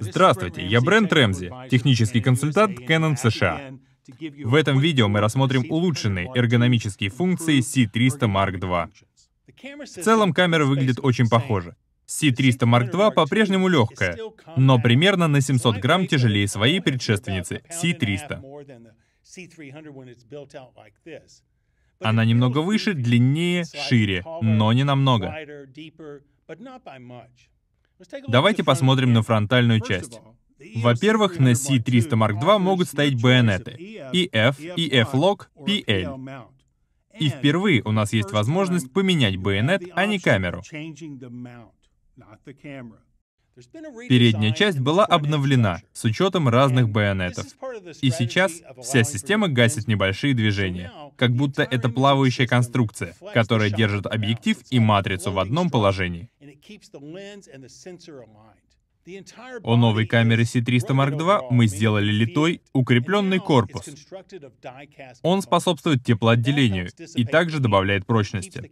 Здравствуйте, я Брент Рэмзи, технический консультант Canon в США. В этом видео мы рассмотрим улучшенные эргономические функции C300 Mark II. В целом камера выглядит очень похоже. C300 Mark II по-прежнему легкая, но примерно на 700 грамм тяжелее своей предшественницы C300. Она немного выше, длиннее, шире, но не намного. Давайте посмотрим на фронтальную часть. Во-первых, на C300 Mark II могут стоять байонеты EF, EF-Log, PL. И впервые у нас есть возможность поменять байонет, а не камеру. Передняя часть была обновлена с учетом разных байонетов. И сейчас вся система гасит небольшие движения, как будто это плавающая конструкция, которая держит объектив и матрицу в одном положении. О новой камере C300 Mark II мы сделали литой укрепленный корпус. Он способствует теплоотделению и также добавляет прочности.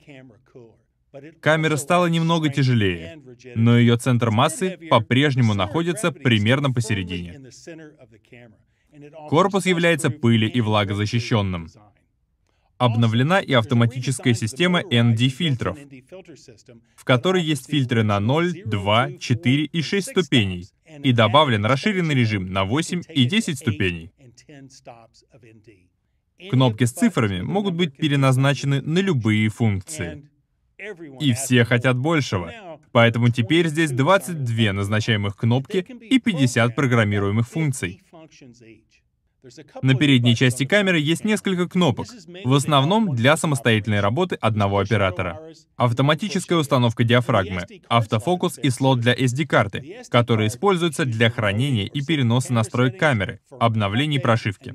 Камера стала немного тяжелее, но ее центр массы по-прежнему находится примерно посередине. Корпус является пыли и влагозащищенным. Обновлена и автоматическая система ND-фильтров, в которой есть фильтры на 0, 2, 4 и 6 ступеней, и добавлен расширенный режим на 8 и 10 ступеней. Кнопки с цифрами могут быть переназначены на любые функции. И все хотят большего. Поэтому теперь здесь 22 назначаемых кнопки и 50 программируемых функций. На передней части камеры есть несколько кнопок, в основном для самостоятельной работы одного оператора. Автоматическая установка диафрагмы, e автофокус и слот для SD-карты, которые используются для хранения и переноса настроек камеры, обновлений прошивки.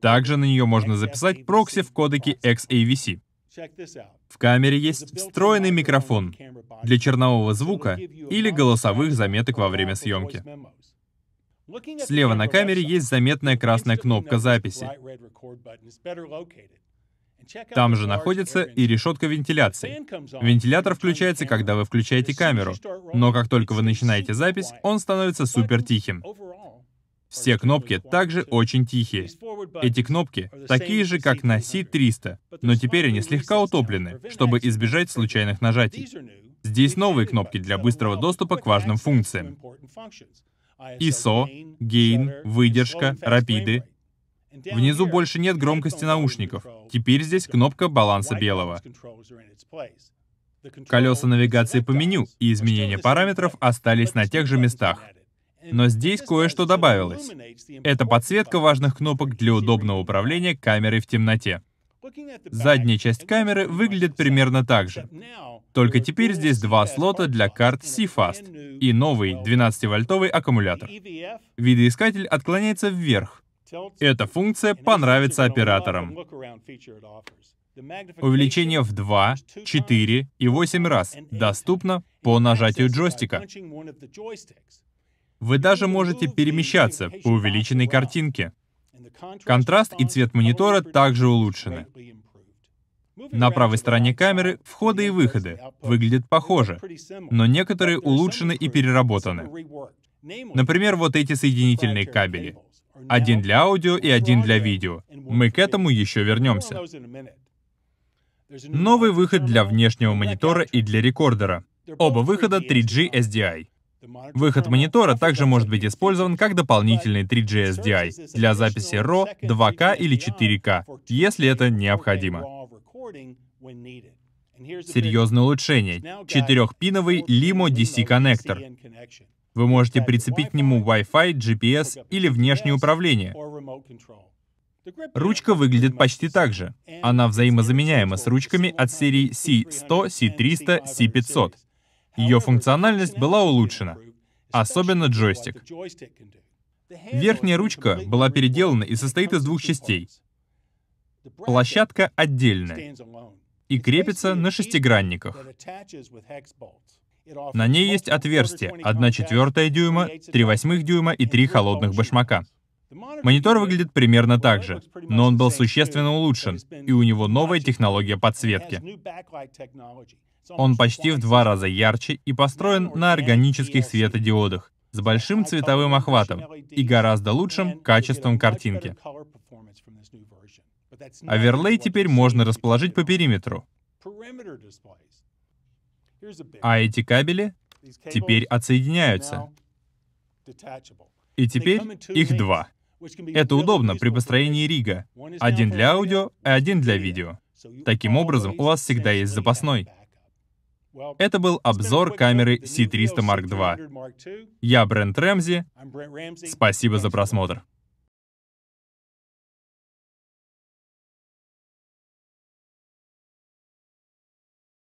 Также на нее можно записать прокси в кодеке XAVC. В камере есть встроенный микрофон для чернового звука или голосовых заметок во время съемки. Слева на камере есть заметная красная кнопка записи. Там же находится и решетка вентиляции. Вентилятор включается, когда вы включаете камеру, но как только вы начинаете запись, он становится супер тихим. Все кнопки также очень тихие. Эти кнопки такие же, как на C300, но теперь они слегка утоплены, чтобы избежать случайных нажатий. Здесь новые кнопки для быстрого доступа к важным функциям. ISO, гейн, выдержка, рапиды. Внизу больше нет громкости наушников. Теперь здесь кнопка баланса белого. Колеса навигации по меню и изменения параметров остались на тех же местах. Но здесь кое-что добавилось. Это подсветка важных кнопок для удобного управления камерой в темноте. Задняя часть камеры выглядит примерно так же. Только теперь здесь два слота для карт C-Fast и новый 12-вольтовый аккумулятор. Видоискатель отклоняется вверх. Эта функция понравится операторам. Увеличение в 2, 4 и 8 раз доступно по нажатию джойстика. Вы даже можете перемещаться по увеличенной картинке. Контраст и цвет монитора также улучшены. На правой стороне камеры входы и выходы. Выглядят похоже, но некоторые улучшены и переработаны. Например, вот эти соединительные кабели. Один для аудио и один для видео. Мы к этому еще вернемся. Новый выход для внешнего монитора и для рекордера. Оба выхода 3G SDI. Выход монитора также может быть использован как дополнительный 3G SDI для записи RAW 2 k или 4 k если это необходимо. Серьезное улучшение. Четырехпиновый Limo DC коннектор. Вы можете прицепить к нему Wi-Fi, GPS или внешнее управление. Ручка выглядит почти так же. Она взаимозаменяема с ручками от серии C100, C300, C500. Ее функциональность была улучшена, особенно джойстик. Верхняя ручка была переделана и состоит из двух частей. Площадка отдельная и крепится на шестигранниках. На ней есть отверстия 1 четвертая дюйма, 3 восьмых дюйма и 3 холодных башмака. Монитор выглядит примерно так же, но он был существенно улучшен, и у него новая технология подсветки. Он почти в два раза ярче и построен на органических светодиодах с большим цветовым охватом и гораздо лучшим качеством картинки. Оверлей а теперь можно расположить по периметру. А эти кабели теперь отсоединяются. И теперь их два. Это удобно при построении рига. Один для аудио, и один для видео. Таким образом, у вас всегда есть запасной. Это был обзор камеры C300 Mark II. Я Брент Рэмзи. Спасибо за просмотр.